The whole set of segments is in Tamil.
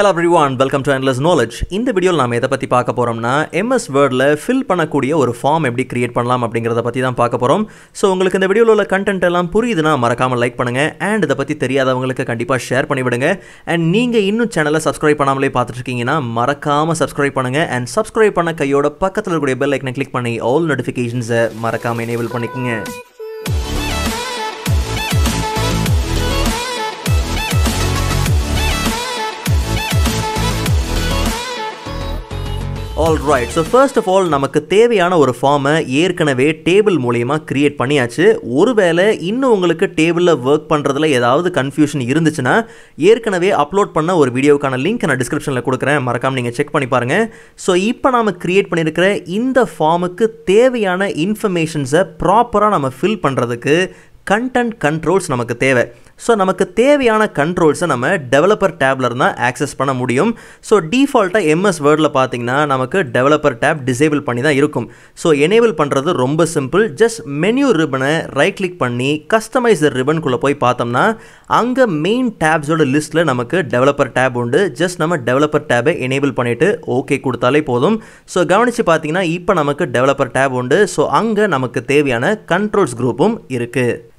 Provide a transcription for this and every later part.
hello every welcome to endless knowledge இந்த வீடியோவில் நம்ம எதை பற்றி பார்க்க போகிறோம்னா எம்எஸ் வேர்டில் ஃபில் பண்ணக்கூடிய ஒரு ஃபார்ம் எப்படி கிரியேட் பண்ணலாம் அப்படிங்கிறத பற்றி தான் பார்க்க போகிறோம் ஸோ உங்களுக்கு இந்த வீடியோவில் உள்ள கண்டென்ட் எல்லாம் புரியுதுன்னா மறக்காமல் லைக் பண்ணுங்கள் அண்ட் இதை பற்றி தெரியாதவங்களுக்கு கண்டிப்பாக ஷேர் பண்ணிவிடுங்க அண்ட் நீங்கள் இன்னும் சேனலை சப்ஸ்கிரைப் பண்ணாமலே பார்த்துட்ருக்கீங்கன்னா மறக்காமல் சப்ஸ்கிரைப் பண்ணுங்கள் அண்ட் சப்ஸ்கிரைப் பண்ண கையோட பக்கத்தில் இருக்கக்கூடிய பெல் லைக்னை கிளிக் பண்ணி ஆல் நோட்டிஃபிகேஷன்ஸை மறக்காமல் எனேபிள் பண்ணிக்கோங்க all right so first of all நமக்கு தேவையான ஒரு ஃபார்மை ஏற்கனவே டேபிள் மூலியமாக கிரியேட் பண்ணியாச்சு ஒருவேளை இன்னும் உங்களுக்கு டேபிளில் ஒர்க் பண்ணுறதுல ஏதாவது கன்ஃபியூஷன் இருந்துச்சுன்னா ஏற்கனவே அப்லோட் பண்ண ஒரு வீடியோக்கான லிங்க் நான் டிஸ்கிரிப்ஷனில் கொடுக்குறேன் மறக்காமல் நீங்கள் செக் பண்ணி பாருங்கள் ஸோ இப்போ நாம் க்ரியேட் பண்ணியிருக்கிற இந்த ஃபார்முக்கு தேவையான இன்ஃபர்மேஷன்ஸை ப்ராப்பராக நம்ம ஃபில் பண்ணுறதுக்கு கண்டென்ட் கண்ட்ரோல்ஸ் நமக்கு தேவை ஸோ நமக்கு தேவையான கண்ட்ரோல்ஸை நம்ம டெவலப்பர் டேப்ல இருந்தால் ஆக்சஸ் பண்ண முடியும் ஸோ டிஃபால்ட்டாக எம்எஸ் வேர்டில் பார்த்தீங்கன்னா நமக்கு டெவலப்பர் டேப் டிசேபிள் பண்ணி தான் இருக்கும் ஸோ எனேபிள் பண்ணுறது ரொம்ப சிம்பிள் ஜஸ்ட் மெனியூ ரிபனை ரைட் கிளிக் பண்ணி கஸ்டமைஸ் ரிபனுக்குள்ளே போய் பார்த்தோம்னா அங்கே மெயின் டேப்ஸோட லிஸ்ட்டில் நமக்கு டெவலப்பர் டேப் உண்டு ஜஸ்ட் நம்ம டெவலப்பர் டேபை எனேபிள் பண்ணிவிட்டு ஓகே கொடுத்தாலே போதும் ஸோ கவனித்து பார்த்தீங்கன்னா இப்போ நமக்கு டெவலப்பர் டேப் உண்டு ஸோ அங்கே நமக்கு தேவையான கண்ட்ரோல்ஸ் குரூப்பும் இருக்குது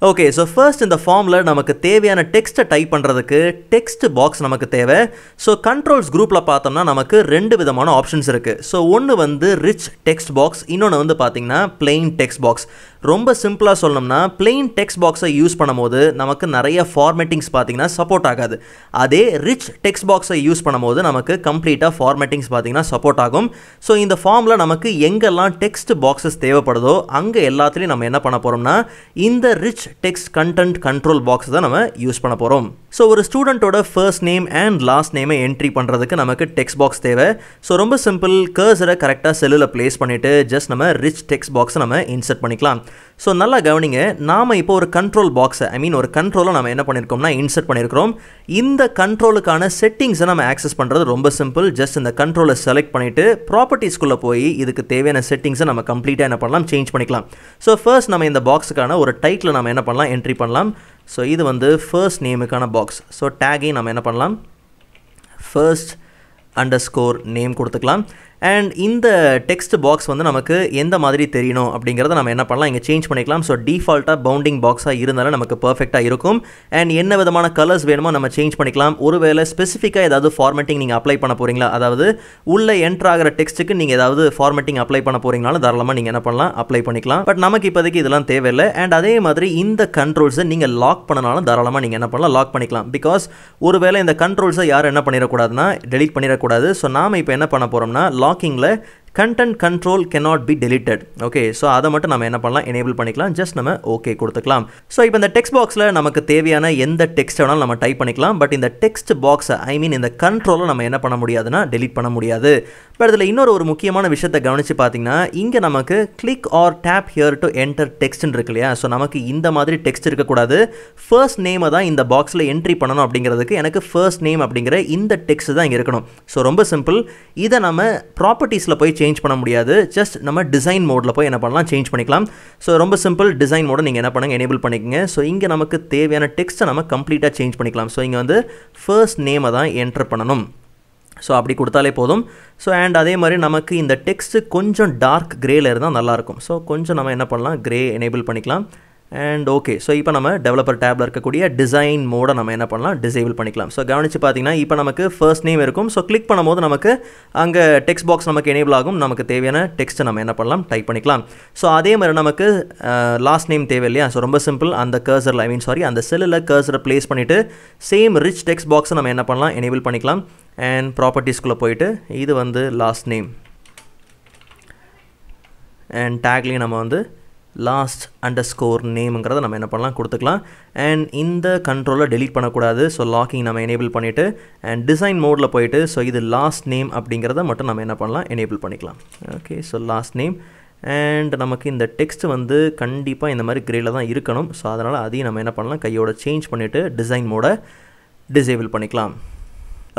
ஓகே ஸோ ஃபர்ஸ்ட் இந்த ஃபார்மில் நமக்கு தேவையான டெக்ஸ்ட்டை டைப் பண்ணுறதுக்கு டெக்ஸ்ட் பாக்ஸ் நமக்கு தேவை ஸோ கண்ட்ரோல்ஸ் குரூப்பில் பார்த்தோம்னா நமக்கு ரெண்டு விதமான ஆப்ஷன்ஸ் இருக்குது ஸோ ஒன்று வந்து ரிச் டெக்ஸ்ட் பாக்ஸ் இன்னொன்று வந்து பார்த்திங்கன்னா பிளெயின் டெக்ஸ்ட் பாக்ஸ் ரொம்ப சிம்பிளாக சொல்லணும்னா பிளெயின் டெக்ஸ்ட் பாக்ஸை யூஸ் பண்ணும்போது நமக்கு நிறைய ஃபார்மேட்டிங்ஸ் பார்த்திங்கன்னா சப்போர்ட் ஆகாது அதே ரிச் டெக்ஸ்ட் பாக்ஸை யூஸ் பண்ணும்போது நமக்கு கம்ப்ளீட்டாக ஃபார்மேட்டிங்ஸ் பார்த்திங்கன்னா சப்போர்ட் ஆகும் ஸோ இந்த ஃபார்மில் நமக்கு எங்கெல்லாம் டெக்ஸ்ட் பாக்ஸஸ் தேவைப்படுதோ அங்கே எல்லாத்துலேயும் நம்ம என்ன பண்ண போகிறோம்னா இந்த rich text content control box தான் நம்ம யூஸ் பண்ண போகிறோம் ஸோ ஒரு ஸ்டூடெண்ட்டோட ஃபர்ஸ்ட் நேம் அண்ட் லாஸ்ட் நேமை என்ட்ரி பண்ணுறதுக்கு நமக்கு டெக்ஸ்ட் பாக்ஸ் தேவை ஸோ ரொம்ப சிம்பிள் கர்சரை கரெக்டாக செல்லில் பிளேஸ் பண்ணிவிட்டு ஜஸ்ட் நம்ம ரிச் டெக்ஸ்ட் பாக்ஸை நம்ம இன்சர்ட் பண்ணிக்கலாம் ஸோ நல்லா கவனிங்க நாம் இப்போ ஒரு கண்ட்ரோல் பாக்ஸை ஐ மீன் ஒரு கண்ட்ரோலை நம்ம என்ன பண்ணியிருக்கோம்னா இன்சர்ட் பண்ணியிருக்கிறோம் இந்த கண்ட்ரோலுக்கான செட்டிங்ஸை நம்ம ஆக்சஸ் பண்ணுறது ரொம்ப சிம்பிள் ஜஸ்ட் இந்த கண்ட்ரோலை செலக்ட் பண்ணிவிட்டு ப்ராப்பர்ட்டிஸ்குள்ளே போய் இதுக்கு தேவையான செட்டிங்ஸை நம்ம கம்ப்ளீட்டாக என்ன பண்ணலாம் சேஞ்ச் பண்ணிக்கலாம் ஸோ ஃபர்ஸ்ட் நம்ம இந்த பாக்ஸுக்கான ஒரு டைட்டில் நம்ம என்ன என்ன பண்ணலாம் என்ட்ரி பண்ணலாம் ஸோ இது வந்து ஃபர்ஸ்ட் நேமுக்கான பாக்ஸ் ஸோ டேகை நம்ம என்ன பண்ணலாம் ஃபர்ஸ்ட் அண்டர் ஸ்கோர் நேம் கொடுத்துக்கலாம் அண்ட் இந்த டெக்ஸ்ட் பாக்ஸ் வந்து நமக்கு எந்த மாதிரி தெரியணும் அப்படிங்கிறத நம்ம என்ன பண்ணலாம் இங்கே சேஞ்ச் பண்ணிக்கலாம் ஸோ டிஃபால்ட்டாக பவுண்டிங் பாக்ஸாக இருந்தாலும் நமக்கு பர்ஃபெக்டாக இருக்கும் அண்ட் என்ன விதமான கலர்ஸ் வேணுமோ நம்ம சேஞ்ச் பண்ணிக்கலாம் ஒருவேளை ஸ்பெசிஃபிக்காக ஏதாவது ஃபார்மேட்டிங் நீங்கள் அப்ளை பண்ண போகிறீங்களா அதாவது உள்ளே என்ட்ராகிற டெக்ஸ்ட்டுக்கு நீங்கள் ஏதாவது ஃபார்மேட்டிங் அப்ளை பண்ண போகிறீங்கனாலும் தாராளமாக நீங்கள் என்ன பண்ணலாம் அப்ளை பண்ணிக்கலாம் பட் நமக்கு இப்போதைக்கு இதெல்லாம் தேவையில்லை அண்ட் அதே மாதிரி இந்த கண்ட்ரோல்ஸை நீங்கள் லாக் பண்ணனாலும் தாராளமாக நீங்கள் என்ன பண்ணலாம் லாக் பண்ணிக்கலாம் பிகாஸ் ஒருவேளை இந்த கண்ட்ரோல்ஸை யாரும் என்ன பண்ணிடக்கூடாதுன்னா டெலிட் பண்ணிடக்கூடாது ஸோ நாம் இப்போ என்ன பண்ண போகிறோம்னா லாக் லாக்கிங்கில் content control cannot be deleted okay so அதை மட்டும் நம்ம என்ன பண்ணலாம் எனேபிள் பண்ணிக்கலாம் ஜஸ்ட் நம்ம ஓகே கொடுத்துக்கலாம் ஸோ இப்போ இந்த டெக்ஸ்ட் பாக்ஸில் நமக்கு தேவையான எந்த டெக்ஸ்ட் வேணாலும் நம்ம டைப் பண்ணிக்கலாம் பட் இந்த டெக்ஸ்ட் பாக்ஸை ஐ மீன் இந்த கண்ட்ரோலை நம்ம என்ன பண்ண முடியாதுன்னா டெலிட் பண்ண முடியாது பட் இதில் இன்னொரு ஒரு முக்கியமான விஷயத்தை கவனித்து பார்த்தீங்கன்னா இங்கே நமக்கு click or tap here to enter டெக்ஸ்ட்னு இருக்கு இல்லையா ஸோ நமக்கு இந்த மாதிரி டெக்ஸ்ட் இருக்கக்கூடாது ஃபர்ஸ்ட் நேமை தான் இந்த பாக்ஸில் என்ட்ரி பண்ணணும் அப்படிங்கிறதுக்கு எனக்கு ஃபர்ஸ்ட் நேம் அப்படிங்கிற இந்த டெக்ஸ்ட் தான் இங்கே இருக்கணும் ஸோ ரொம்ப சிம்பிள் இதை நம்ம ப்ராப்பர்ட்டிஸில் போய் சேஞ்ச் சேஞ்ச் பண்ண முடியாது ஜஸ்ட் நம்ம டிசைன் மோடில் போய் என்ன பண்ணலாம் சேஞ்ச் பண்ணிக்கலாம் ஸோ ரொம்ப சிம்பிள் டிசைன் மோடை நீங்கள் என்ன பண்ணுங்கள் எனேபிள் பண்ணிக்கங்க ஸோ இங்கே நமக்கு தேவையான டெக்ஸ்ட்டை நம்ம கம்ப்ளீட்டாக சேஞ்ச் பண்ணிக்கலாம் ஸோ இங்கே வந்து ஃபர்ஸ்ட் நேமை தான் என்டர் பண்ணணும் ஸோ அப்படி கொடுத்தாலே போதும் ஸோ அண்ட் அதே மாதிரி நமக்கு இந்த டெக்ஸ்ட்டு கொஞ்சம் டார்க் க்ரேயில் இருந்தால் நல்லாயிருக்கும் ஸோ கொஞ்சம் நம்ம என்ன பண்ணலாம் க்ரே எனேபிள் பண்ணிக்கலாம் அண்ட் ஓகே ஸோ இப்போ நம்ம டெவலப்பர் டேப்பில் இருக்கக்கூடிய டிசைன் மோடை நம்ம என்ன பண்ணலாம் டிசேபிள் பண்ணிக்கலாம் ஸோ கவனித்து பார்த்தீங்கன்னா இப்போ நமக்கு ஃபர்ஸ்ட் நேம் இருக்கும் ஸோ கிளிக் பண்ணும்போது நமக்கு அங்கே டெக்ஸ்ட் பாக்ஸ் நமக்கு எனேபிள் ஆகும் நமக்கு தேவையான டெக்ஸ்ட்டை நம்ம என்ன பண்ணலாம் டைப் பண்ணிக்கலாம் ஸோ அதே மாதிரி நமக்கு லாஸ்ட் நேம் தேவை இல்லையா ஸோ ரொம்ப சிம்பிள் அந்த கர்சரில் ஐ மீன் சாரி அந்த செல்லில் கர்சரை ப்ளேஸ் பண்ணிவிட்டு சேம் ரிச் டெக்ஸ்ட் பாக்ஸை நம்ம என்ன பண்ணலாம் எனேபிள் பண்ணிக்கலாம் அண்ட் ப்ராப்பர்ட்டிஸ்குள்ளே போயிட்டு இது வந்து லாஸ்ட் நேம் அண்ட் டேக்லேயும் நம்ம வந்து லாஸ்ட் அண்டர் ஸ்கோர் நேமுங்கிறத நம்ம என்ன பண்ணலாம் கொடுத்துக்கலாம் அண்ட் இந்த கண்ட்ரோலை டெலீட் பண்ணக்கூடாது ஸோ லாக்கிங் நம்ம எனேபிள் பண்ணிவிட்டு அண்ட் டிசைன் மோடில் போயிட்டு ஸோ இது லாஸ்ட் நேம் அப்படிங்கிறத மட்டும் நம்ம என்ன பண்ணலாம் எனேபிள் பண்ணிக்கலாம் okay so last name and நமக்கு இந்த டெக்ஸ்ட் வந்து கண்டிப்பாக இந்த மாதிரி கிரேல தான் இருக்கணும் ஸோ அதனால் அதையும் நம்ம என்ன பண்ணலாம் கையோட சேஞ்ச் பண்ணிவிட்டு டிசைன் மோடை டிசேபிள் பண்ணிக்கலாம்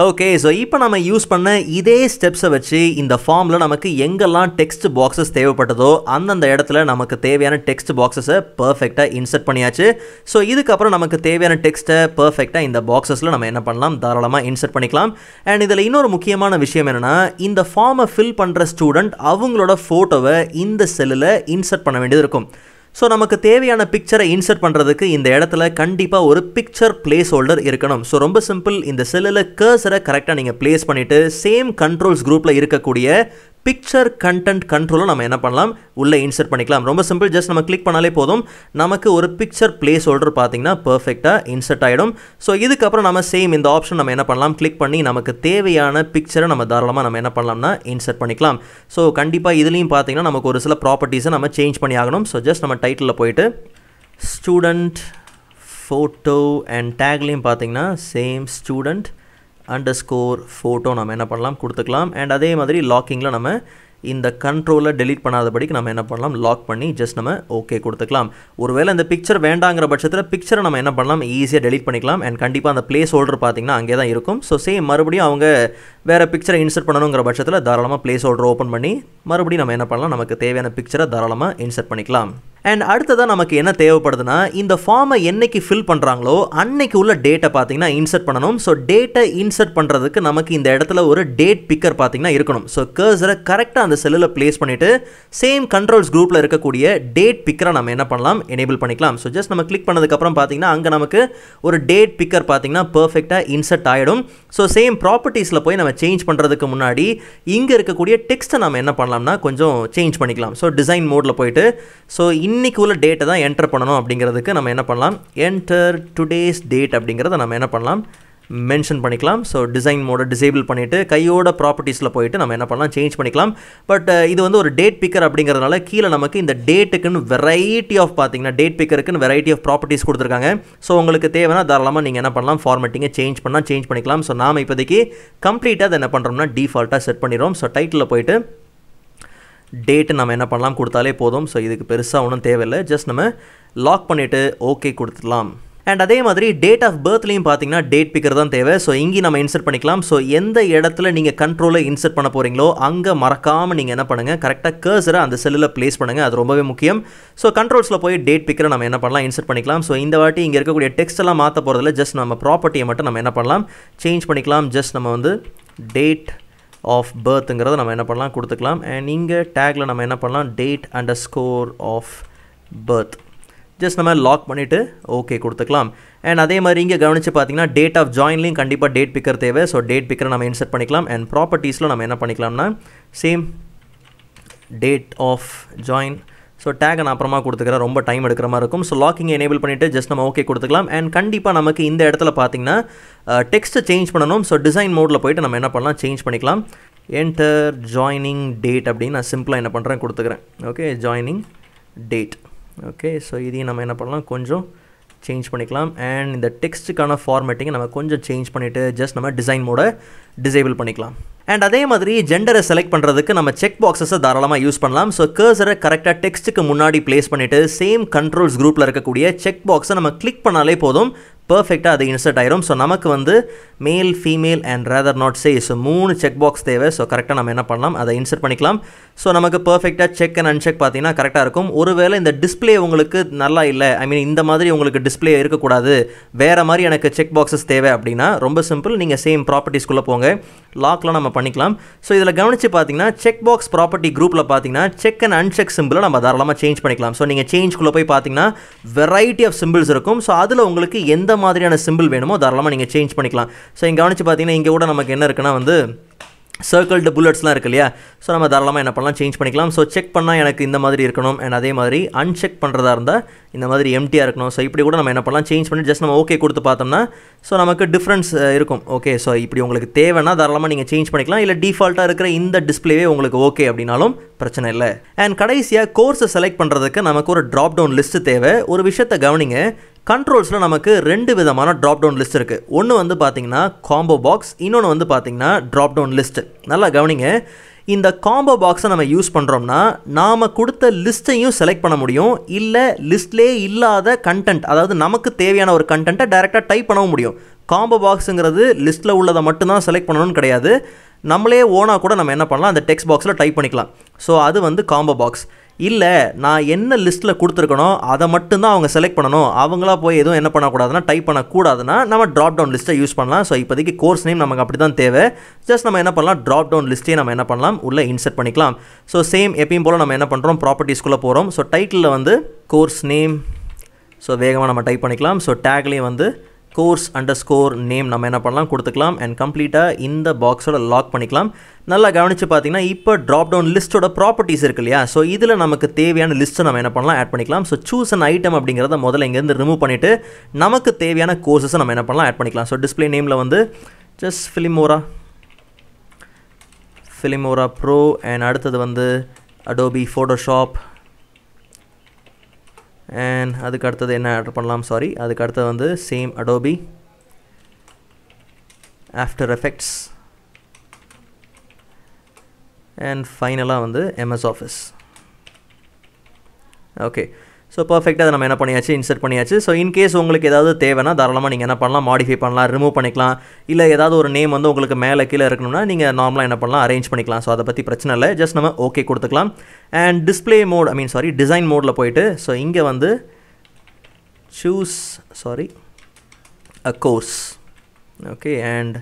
ஓகே ஸோ இப்போ நம்ம யூஸ் பண்ண இதே ஸ்டெப்ஸை வச்சு இந்த ஃபார்மில் நமக்கு எங்கெல்லாம் டெக்ஸ்ட் பாக்ஸஸ் தேவைப்பட்டதோ அந்தந்த இடத்துல நமக்கு தேவையான டெக்ஸ்ட் பாக்ஸஸை பர்ஃபெக்டாக இன்சர்ட் பண்ணியாச்சு ஸோ இதுக்கப்புறம் நமக்கு தேவையான டெக்ஸ்ட்டை பர்ஃபெக்டாக இந்த பாக்ஸஸில் நம்ம என்ன பண்ணலாம் தாராளமாக இன்சர்ட் பண்ணிக்கலாம் அண்ட் இதில் இன்னொரு முக்கியமான விஷயம் என்னென்னா இந்த ஃபார்மை ஃபில் பண்ணுற ஸ்டூடெண்ட் அவங்களோட ஃபோட்டோவை இந்த செல்லில் இன்சர்ட் பண்ண வேண்டியது இருக்கும் ஸோ நமக்கு தேவையான பிக்சரை இன்சர்ட் பண்ணுறதுக்கு இந்த இடத்துல கண்டிப்பாக ஒரு பிக்சர் பிளேஸ் ஹோல்டர் இருக்கணும் ஸோ ரொம்ப சிம்பிள் இந்த செல்லில் கேர்சரை கரெக்டாக நீங்கள் பிளேஸ் பண்ணிவிட்டு சேம் கண்ட்ரோல்ஸ் குரூப்பில் இருக்கக்கூடிய பிக்சர் கண்டென்ட் கண்ட்ரோலும் நம்ம என்ன பண்ணலாம் உள்ளே இன்சர்ட் பண்ணிக்கலாம் ரொம்ப சிம்பிள் ஜஸ்ட் நம்ம கிளிக் பண்ணாலே போதும் நமக்கு ஒரு பிக்சர் பிளேஸ் ஹோல்டர் பார்த்தீங்கன்னா பர்ஃபெக்டாக இன்சர்ட் ஆகிடும் ஸோ இதுக்கப்புறம் நம்ம சேம் இந்த ஆப்ஷன் நம்ம என்ன பண்ணலாம் கிளிக் பண்ணி நமக்கு தேவையான பிக்சரை நம்ம தாராளமாக நம்ம என்ன பண்ணலாம்னா இன்சர்ட் பண்ணிக்கலாம் ஸோ கண்டிப்பாக இதுலேயும் பார்த்தீங்கன்னா நமக்கு ஒரு சில ப்ராப்பர்ட்டிஸை நம்ம சேஞ்ச் பண்ணி ஆகணும் ஸோ ஜஸ்ட் நம்ம டைட்டிலில் போயிட்டு ஸ்டூடெண்ட் ஃபோட்டோ அண்ட் டேக்லேயும் பார்த்தீங்கன்னா same student under photo நம்ம என்ன பண்ணலாம் கொடுத்துக்கலாம் அண்ட் அதே மாதிரி லாக்கிங்கில் நம்ம இந்த கண்ட்ரோலை டெலீட் பண்ணாதபடிக்கு நம்ம என்ன பண்ணலாம் லாக் பண்ணி ஜஸ்ட் நம்ம ஓகே கொடுத்துக்கலாம் ஒருவேளை இந்த பிக்சர் வேண்டாங்கிற பட்சத்தில் பிக்சரை நம்ம என்ன பண்ணலாம் ஈஸியாக டெலீட் பண்ணிக்கலாம் அண்ட் கண்டிப்பாக அந்த பிளேஸ் ஹோல்டர் பார்த்தீங்கன்னா அங்கே தான் இருக்கும் ஸோ சேம் மறுபடியும் அவங்க வேறு பிக்சரை இன்சர்ட் பண்ணணுங்கிற பட்சத்தில் தாராளமாக பிளேஸ் ஹோல்டர் ஓப்பன் பண்ணி மறுபடியும் நம்ம என்ன பண்ணலாம் நமக்கு தேவையான பிக்சரை தாராளமாக இன்சர்ட் பண்ணிக்கலாம் அண்ட் அடுத்ததாக நமக்கு என்ன தேவைப்படுதுன்னா இந்த ஃபார்மை என்றைக்கு ஃபில் பண்ணுறாங்களோ அன்னைக்கு உள்ள டேட்டை பார்த்தீங்கன்னா இன்சர்ட் பண்ணணும் ஸோ டேட்டை இன்சர்ட் பண்ணுறதுக்கு நமக்கு இந்த இடத்துல ஒரு டேட் பிக்கர் பார்த்திங்கன்னா இருக்கணும் ஸோ கர்ஸரை கரெக்டாக அந்த செல்லில் பிளேஸ் பண்ணிவிட்டு சேம் கண்ட்ரோல்ஸ் குரூப்பில் இருக்கக்கூடிய டேட் பிக்கரை நம்ம என்ன பண்ணலாம் எனேபிள் பண்ணிக்கலாம் ஸோ ஜஸ்ட் நம்ம கிளிக் பண்ணதுக்கப்புறம் பார்த்தீங்கன்னா அங்கே நமக்கு ஒரு டேட் பிக்கர் பார்த்தீங்கன்னா பர்ஃபெக்டாக இன்சர்ட் ஆகிடும் ஸோ சேம் ப்ராப்பர்ட்டிஸில் போய் நம்ம சேஞ்ச் பண்ணுறதுக்கு முன்னாடி இங்கே இருக்கக்கூடிய டெக்ஸ்ட்டை நம்ம என்ன பண்ணலாம்னா கொஞ்சம் சேஞ்ச் பண்ணிக்கலாம் ஸோ டிசைன் மோடில் போயிட்டு ஸோ இன்றைக்கு உள்ள டேட்டை தான் என்டர் பண்ணணும் அப்படிங்கிறதுக்கு நம்ம என்ன பண்ணலாம் என்டர் டுடேஸ் டேட் அப்படிங்கிறத நம்ம என்ன பண்ணலாம் மென்ஷன் பண்ணிக்கலாம் ஸோ டிசைன் மோட டிசேபிள் பண்ணிவிட்டு கையோட ப்ராப்பர்ட்டிஸில் போயிட்டு நம்ம என்ன பண்ணலாம் சேஞ்ச் பண்ணிக்கலாம் பட் uh, இது வந்து ஒரு டேட் பிக்கர் அப்படிங்கிறதுனால கீழே நமக்கு இந்த டேட்டுக்குன்னு வெரைட்டி ஆஃப் பார்த்தீங்கன்னா டேட் பிக்கருக்குன்னு வெரைட்டி ஆஃப் ப்ராப்பர்ட்டிஸ் கொடுத்துருக்காங்க ஸோ உங்களுக்கு தேவைன்னா தாராளமாக நீங்கள் என்ன பண்ணலாம் ஃபார்மேட்டிங்கை சேஞ்ச் பண்ணால் சேஞ்ச் பண்ணிக்கலாம் ஸோ நாம் இப்போதைக்கு கம்ப்ளீட்டாக அதை என்ன பண்ணுறோம்னா டிஃபால்ட்டாக செட் பண்ணிடுறோம் ஸோ டைட்டிலில் போயிட்டு டேட்டு நம்ம என்ன பண்ணலாம் கொடுத்தாலே போதும் ஸோ இதுக்கு பெருசாக ஒன்றும் தேவையில்லை ஜஸ்ட் நம்ம லாக் பண்ணிவிட்டு ஓகே கொடுத்துடலாம் அண்ட் அதே மாதிரி டேட் ஆஃப் பர்த்லேயும் பார்த்தீங்கன்னா டேட் பிக்கர் தான் தேவை ஸோ இங்கே நம்ம இன்சர்ட் பண்ணிக்கலாம் ஸோ எந்த இடத்துல நீங்கள் கண்ட்ரோலை இன்சர்ட் பண்ண போகிறீங்களோ அங்கே மறக்காமல் நீங்கள் என்ன பண்ணுங்கள் கரெக்டாக கர்சரை அந்த செல்லில் ப்ளேஸ் பண்ணுங்கள் அது ரொம்பவே முக்கியம் ஸோ கண்ட்ரோல்ஸில் போய் டேட் பிக்கரை நம்ம என்ன பண்ணலாம் இன்சர்ட் பண்ணிக்கலாம் ஸோ இந்த வாட்டி இங்கே இருக்கக்கூடிய டெக்ஸ்ட் எல்லாம் மாற்ற போகிறதுல ஜஸ்ட் நம்ம ப்ராப்பர்ட்டியை மட்டும் நம்ம என்ன பண்ணலாம் சேஞ்ச் பண்ணிக்கலாம் ஜஸ்ட் நம்ம வந்து டேட் ஆஃப் பர்த்துங்கிறத நம்ம என்ன பண்ணலாம் கொடுத்துக்கலாம் அண்ட் இங்கே டேக்கில் நம்ம என்ன பண்ணலாம் date under of birth just நம்ம லாக் பண்ணிவிட்டு ஓகே கொடுத்துக்கலாம் அண்ட் அதே மாதிரி இங்கே கவனித்து பார்த்தீங்கன்னா டேட் ஆஃப் ஜாயின்லேயும் கண்டிப்பாக டேட் பிக்கர் தேவை ஸோ டேட் பிக்கரை நம்ம இன்செர்ட் பண்ணிக்கலாம் அண்ட் ப்ராப்பர்ட்டிஸில் நம்ம என்ன பண்ணிக்கலாம்னா same date of join so tag நான் அப்புறமா கொடுத்துக்கிறேன் ரொம்ப டைம் எடுக்கிற மாதிரி இருக்கும் ஸோ லாக்கிங் எனேபிள் பண்ணிவிட்டு ஜஸ்ட் நம்ம ஓகே கொடுத்துக்கலாம் அண்ட் கண்டிப்பாக நமக்கு இந்த இடத்துல பார்த்தீங்கன்னா டெக்ஸ்ட்டை சேஞ்ச் பண்ணணும் ஸோ டிசைன் மோடில் போயிட்டு நம்ம என்ன பண்ணலாம் சேஞ்ச் பண்ணிக்கலாம் என்டர் ஜாயினிங் டேட் அப்படின்னு நான் சிம்பிளாக என்ன பண்ணுறேன் கொடுத்துக்கிறேன் okay joining date okay so இதையும் நம்ம என்ன பண்ணலாம் கொஞ்சம் சேஞ்ச் பண்ணிக்கலாம் அண்ட் இந்த டெக்ஸ்ட்டுக்கான ஃபார்மேட்டிங்கை நம்ம கொஞ்சம் சேஞ்ச் பண்ணிவிட்டு ஜஸ்ட் நம்ம டிசைன் மோட டிசேபிள் பண்ணிக்கலாம் அண்ட் அதே மாதிரி ஜெண்டரை செலக்ட் பண்ணுறதுக்கு நம்ம செக் பாக்ஸஸை தாராளமாக யூஸ் பண்ணலாம் ஸோ கேர்சரை கரெக்டாக டெக்ஸ்ட்டுக்கு முன்னாடி ப்ளேஸ் பண்ணிவிட்டு சேம் கண்ட்ரோல்ஸ் குரூப்பில் இருக்கக்கூடிய செக் பாக்ஸை நம்ம கிளிக் பண்ணாலே போதும் பர்ஃபெக்டாக அது இன்சர்ட் ஆயிரும் ஸோ நமக்கு வந்து male female and rather not say so மூணு செக் பாக்ஸ் தேவை ஸோ கரெக்டாக நம்ம என்ன பண்ணலாம் அதை இன்சர்ட் பண்ணிக்கலாம் ஸோ நமக்கு பர்ஃபெக்டாக செக் அண்ட் அன்செக் பார்த்தீங்கன்னா கரெக்டாக இருக்கும் ஒருவேளை இந்த டிஸ்பிளே உங்களுக்கு நல்லா இல்லை ஐ மீன் இந்த மாதிரி உங்களுக்கு டிஸ்பிளே இருக்கக்கூடாது வேறு மாதிரி எனக்கு செக் பாக்ஸஸ் தேவை அப்படின்னா ரொம்ப சிம்பிள் நீங்கள் சேம் ப்ராப்பர்ட்டிஸ்குள்ளே போங்க லாக்லாம் நம்ம பண்ணிக்கலாம் ஸோ இதில் கவனித்து பார்த்தீங்கன்னா செக் பாக்ஸ் ப்ராப்பர்ட்டி குரூப்பில் பார்த்தீங்கன்னா செக் அண்ட் அன்செக் சிம்பிளை நம்ம தாராளமாக சேஞ்ச் பண்ணிக்கலாம் ஸோ நீங்கள் சேஞ்ச்குள்ளே போய் பார்த்தீங்கன்னா வெரைட்டி ஆஃப் சிம்பிள்ஸ் இருக்கும் ஸோ அதில் உங்களுக்கு எந்த மாதிரியான சிம்பிள் வேணுமோ தாராளமாக நீங்கள் சேஞ்ச் பண்ணிக்கலாம் ஸோ இங்கே கவனித்து பார்த்தீங்கன்னா இங்கே கூட நமக்கு என்ன இருக்குன்னா வந்து சர்க்கிள்டு புல்லட்ஸ்லாம் இருக்கு இல்லையா ஸோ நம்ம தாராளமாக என்ன பண்ணலாம் சேஞ்ச் பண்ணிக்கலாம் ஸோ செக் பண்ணால் எனக்கு இந்த மாதிரி இருக்கணும் அண்ட் அதே மாதிரி அன்செக் பண்ணுறதா இருந்தால் இந்த மாதிரி எம்டியாக இருக்கணும் ஸோ இப்படி கூட நம்ம என்ன பண்ணலாம் சேஞ்ச் பண்ணி ஜஸ்ட் நம்ம ஓகே கொடுத்து பார்த்தோம்னா ஸோ நமக்கு டிஃப்ரென்ஸ் இருக்கும் ஓகே ஸோ இப்படி உங்களுக்கு தேவைன்னா தாராளமாக நீங்கள் சேஞ்ச் பண்ணிக்கலாம் இல்லை டிஃபால்ட்டாக இருக்கிற இந்த டிஸ்பிளேவே உங்களுக்கு ஓகே அப்படின்னாலும் பிரச்சனை இல்லை அண்ட் கடைசியாக கோர்ஸை செலக்ட் பண்ணுறதுக்கு நமக்கு ஒரு ட்ராப் டவுன் லிஸ்ட்டு தேவை ஒரு விஷயத்தை கவனிங்க கண்ட்ரோல்ஸில் நமக்கு ரெண்டு விதமான ட்ராப் டவுன் லிஸ்ட் இருக்குது ஒன்று வந்து பார்த்திங்கன்னா காம்போ பாக்ஸ் இன்னொன்று வந்து பார்த்திங்கன்னா ட்ராப் டவுன் லிஸ்ட்டு நல்லா கவனிங்க இந்த காம்போ பாக்ஸை நம்ம யூஸ் பண்ணுறோம்னா நாம் கொடுத்த லிஸ்ட்டையும் செலக்ட் பண்ண முடியும் இல்லை லிஸ்ட்லேயே இல்லாத கண்டென்ட் அதாவது நமக்கு தேவையான ஒரு கண்டென்ட்டை டேரெக்டாக டைப் பண்ணவும் முடியும் காம்போ பாக்ஸுங்கிறது லிஸ்ட்டில் உள்ளதை மட்டும்தான் செலக்ட் பண்ணணுன்னு கிடையாது நம்மளே ஓனாக கூட நம்ம என்ன பண்ணலாம் அந்த டெக்ஸ்ட் பாக்ஸில் டைப் பண்ணிக்கலாம் ஸோ அது வந்து காம்போ பாக்ஸ் இல்லை நான் என்ன லிஸ்ட்டில் கொடுத்துருக்கனோ அதை மட்டும்தான் அவங்க செலக்ட் பண்ணணும் அவங்களா போய் எதுவும் என்ன பண்ணக்கூடாதுன்னா டைப் பண்ணக்கூடாதுன்னா நம்ம ட்ராப் டவுன் லிஸ்ட்டை யூஸ் பண்ணலாம் ஸோ இப்போதைக்கு கோர்ஸ் நேம் நமக்கு அப்படி தான் தேவை ஜஸ்ட் நம்ம என்ன பண்ணலாம் ட்ராப் டவுன் லிஸ்ட்டே நம்ம என்ன பண்ணலாம் உள்ளே இன்செர்ட் பண்ணிக்கலாம் ஸோ சேம் எப்பயும் போல் நம்ம என்ன பண்ணுறோம் ப்ராப்பர்ட்டிஸ்குள்ளே போகிறோம் ஸோ டைட்டிலில் வந்து கோர்ஸ் நேம் ஸோ வேகமாக நம்ம டைப் பண்ணிக்கலாம் ஸோ டேக்லேயும் வந்து கோர்ஸ் அண்டர் ஸ்கோர் நேம் நம்ம என்ன பண்ணலாம் கொடுத்துக்கலாம் அண்ட் கம்ப்ளீட்டாக இந்த பாக்ஸோட லாக் பண்ணிக்கலாம் நல்லா கவனித்து பார்த்தீங்கன்னா இப்போ ட்ராப் டவுன் லிஸ்ட்டோட ப்ராப்பர்ட்டிஸ் இருக்கு இல்லையா ஸோ இதில் நமக்கு தேவையான லிஸ்ட்டை நம்ம என்ன பண்ணலாம் ஆட் பண்ணிக்கலாம் ஸோ சூஸ் அன் ஐட்டம் அப்படிங்கிறத முதல்ல இங்கேருந்து ரிமூவ் பண்ணிவிட்டு நமக்கு தேவையான கோர்ஸஸை நம்ம என்ன பண்ணலாம் ஆட் பண்ணிக்கலாம் ஸோ டிஸ்பிளே நேமில் வந்து just Filmora Filmora pro and அடுத்தது வந்து அடோபி ஃபோட்டோஷாப் அண்ட் அதுக்கு அடுத்தது என்ன ஆர்டர் பண்ணலாம் சாரி அதுக்கு அடுத்தது வந்து same Adobe After Effects and ஃபைனலாக வந்து எம்எஸ் ஆஃபீஸ் ஓகே ஸோ பர்ஃபெக்டாக அதை நம்ம என்ன பண்ணியாச்சு இன்சர்ட் பண்ணியாச்சு ஸோ இன்கேஸ் உங்களுக்கு ஏதாவது தேவைன்னா தாராளமாக நீங்கள் என்ன பண்ணலாம் மாடிஃபை பண்ணலாம் ரிமூவ் பண்ணிக்கலாம் இல்லை ஏதாவது ஒரு நேம் வந்து உங்களுக்கு மேலே கீழே இருக்கணும்னா நீங்கள் நார்மலாக என்ன பண்ணலாம் அரேஞ்ச் பண்ணிக்கலாம் ஸோ அதை பற்றி பிரச்சனை இல்லை ஜஸ்ட் நம்ம ஓகே கொடுத்துக்கலாம் and display mode I mean sorry design மோடில் போயிட்டு ஸோ இங்கே வந்து choose sorry uh course okay and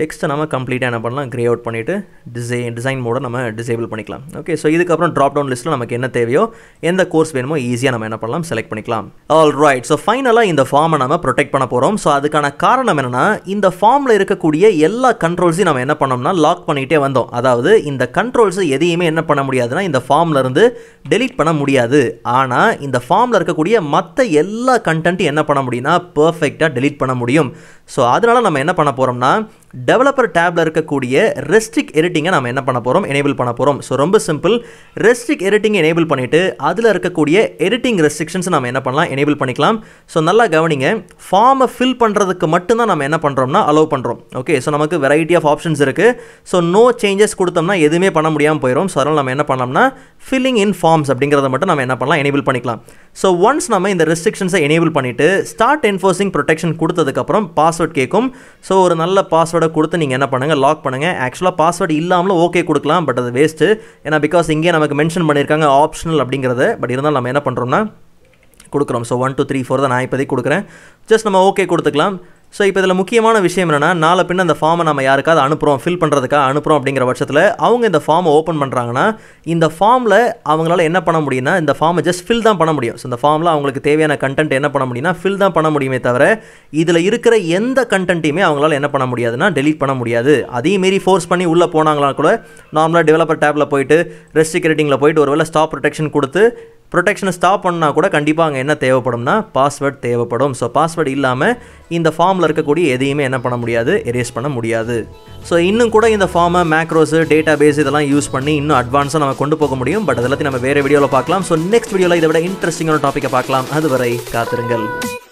டெக்ஸ்ட்டை நம்ம கம்ப்ளீட்டாக என்ன பண்ணலாம் க்ரே அவுட் பண்ணிவிட்டு டிசைன் டிசைன் மோடை நம்ம டிசேபிள் பண்ணிக்கலாம் ஓகே ஸோ இதுக்கப்புறம் ட்ராப் டவுன் லிஸ்ட்டில் நமக்கு என்ன தேவையோ எந்த கோர்ஸ் வேணுமோ ஈஸியாக நம்ம என்ன பண்ணலாம் செலக்ட் பண்ணிக்கலாம் ஆல் ரைட் ஸோ ஃபைனலாக இந்த ஃபார்மை நம்ம ப்ரொடெக்ட் பண்ண போகிறோம் ஸோ அதுக்கான காரணம் என்னென்னா இந்த ஃபார்மில் இருக்கக்கூடிய எல்லா கண்ட்ரோல்ஸையும் நம்ம என்ன பண்ணோம்னா லாக் பண்ணிகிட்டே வந்தோம் அதாவது இந்த கண்ட்ரோல்ஸ் எதையுமே என்ன பண்ண முடியாதுன்னா இந்த ஃபார்ம்லேருந்து டெலீட் பண்ண முடியாது ஆனால் இந்த ஃபார்மில் இருக்கக்கூடிய மற்ற எல்லா கண்டென்ட்டும் என்ன பண்ண முடியும்னா பர்ஃபெக்டாக டெலீட் பண்ண முடியும் ஸோ அதனால் நம்ம என்ன பண்ண போகிறோம்னா டெவலப்பர் டேப்பில் இருக்கக்கூடிய ரெஸ்ட்ரிக் எடிட்டிங்கை நம்ம என்ன பண்ண போகிறோம் எனேபிள் பண்ண போகிறோம் ஸோ ரொம்ப சிம்பிள் ரெஸ்ட்ரிக் எடிட்டிங் எனேபிள் பண்ணிவிட்டு அதில் இருக்கக்கூடிய எடிட்டிங் ரெஸ்ட்ரிக்ஷன்ஸ் நம்ம என்ன பண்ணலாம் எனேபிள் பண்ணிக்கலாம் ஸோ நல்லா கவனிங்க ஃபார்மை ஃபில் பண்ணுறதுக்கு மட்டும்தான் நம்ம என்ன பண்ணுறோம்னா அலோவ் பண்ணுறோம் ஓகே ஸோ நமக்கு வெரைட்டி ஆஃப் ஆப்ஷன்ஸ் இருக்குது ஸோ நோ சேஞ்சஸ் கொடுத்தோம்னா எதுவுமே பண்ண முடியாமல் போயிடும் ஸோ அதனால் நம்ம என்ன பண்ணோம்னா ஃபில்லிங் இன் ஃபார்ம்ஸ் அப்படிங்கிறத மட்டும் நம்ம என்ன பண்ணலாம் எனேபிள் பண்ணிக்கலாம் ஸோ ஒன்ஸ் நம்ம இந்த ரெஸ்ட்ரிக்ஷன்ஸை எனேபிள் பண்ணிவிட்டு ஸ்டார்ட் என்ஃபோர்ஸிங் ப்ரொடெக்ஷன் கொடுத்ததுக்கப்புறம் பாஸ்வேர்ட் கேட்கும் ஸோ ஒரு நல்ல பாஸ்வேர்டை கொடுத்து நீங்கள் என்ன பண்ணுங்கள் லாக் பண்ணுங்கள் ஆக்சுவலாக பாஸ்வேர்டு இல்லாமல் ஓகே கொடுக்கலாம் பட் அது வேஸ்ட்டு ஏன்னா பிகாஸ் இங்கே நமக்கு மென்ஷன் பண்ணியிருக்காங்க ஆப்ஷனல் அப்படிங்கிறத பட் இருந்தாலும் நம்ம என்ன பண்ணுறோம்னா கொடுக்குறோம் so one two three four தான் நான் இப்போதைக்கு கொடுக்குறேன் ஜஸ்ட் நம்ம ஓகே கொடுத்துக்கலாம் ஸோ இப்போ இதில் முக்கியமான விஷயம் என்னென்னா நாளை பின்ன அந்த ஃபார்மை நம்ம யாருக்காவது அனுப்புகிறோம் ஃபில் பண்ணுறதுக்காக அனுப்புகிறோம் அப்படிங்கிற பட்சத்தில் அவங்க இந்த ஃபார்மை ஓப்பன் பண்ணுறாங்கன்னா இந்த ஃபார்மில் அவங்களால என்ன பண்ண முடியும்னா இந்த ஃபார்மை ஜஸ்ட் ஃபில் தான் பண்ண முடியும் ஸோ இந்த ஃபார்மில் அவங்களுக்கு தேவையான கண்டென்ட் என்ன பண்ண முடியும்னா ஃபில் தான் பண்ண முடியுமே தவிர இதில் இருக்கிற எந்த கண்டென்ட்டையுமே அவங்களால என்ன பண்ண முடியாதுன்னா டெலீட் பண்ண முடியாது அதையும் மீறி ஃபோர்ஸ் பண்ணி உள்ளே போனாங்களா கூட நார்மலாக டெவலப்பர் டேப்பில் போயிட்டு ரெஸ்ட்ரிக் ரேட்டிங்கில் போயிட்டு ஒருவேளை ஸ்டாப் ப்ரொடெக்ஷன் கொடுத்து ப்ரொடெக்ஷனை ஸ்டாப் பண்ணால் கூட கண்டிப்பாக அங்கே என்ன தேவைப்படும்னா பாஸ்வேர்ட் தேவைப்படும் ஸோ பாஸ்வேர்டு இல்லாமல் இந்த ஃபார்மில் இருக்கக்கூடிய எதையுமே என்ன பண்ண முடியாது எரேஸ் பண்ண முடியாது ஸோ இன்னும் கூட இந்த ஃபார்மை மேக்ரோஸு டேட்டா பேஸ் இதெல்லாம் யூஸ் பண்ணி இன்னும் அட்வான்ஸாக நம்ம கொண்டு போக முடியும் பட் அதெல்லாத்தையும் நம்ம வேறு வீடியோவில் பார்க்கலாம் ஸோ நெக்ஸ்ட் வீடியோவில் இதை விட இன்ட்ரெஸ்டிங்கான டாப்பிக்கை பார்க்கலாம் அதுவரை காத்திருங்கள்